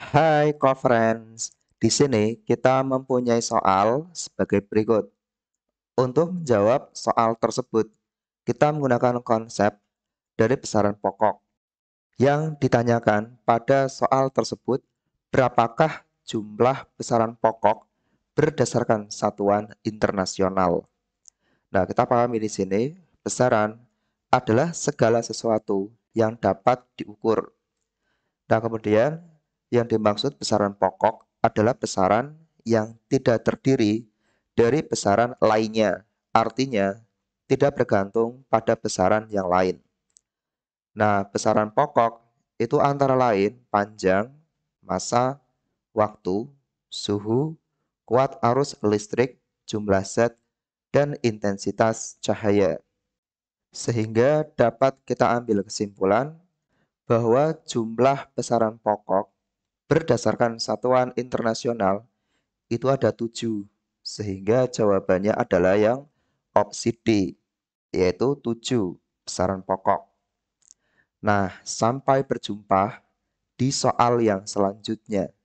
Hai co-friends, di sini kita mempunyai soal sebagai berikut. Untuk menjawab soal tersebut, kita menggunakan konsep dari besaran pokok. Yang ditanyakan pada soal tersebut, berapakah jumlah besaran pokok berdasarkan satuan internasional? Nah, kita pahami di sini, besaran adalah segala sesuatu yang dapat diukur. Nah, kemudian yang dimaksud besaran pokok adalah besaran yang tidak terdiri dari besaran lainnya, artinya tidak bergantung pada besaran yang lain. Nah, besaran pokok itu antara lain panjang, masa, waktu, suhu, kuat arus listrik, jumlah set, dan intensitas cahaya. Sehingga dapat kita ambil kesimpulan bahwa jumlah besaran pokok berdasarkan satuan internasional itu ada tujuh sehingga jawabannya adalah yang opsi D yaitu tujuh besaran pokok. Nah, sampai berjumpa di soal yang selanjutnya.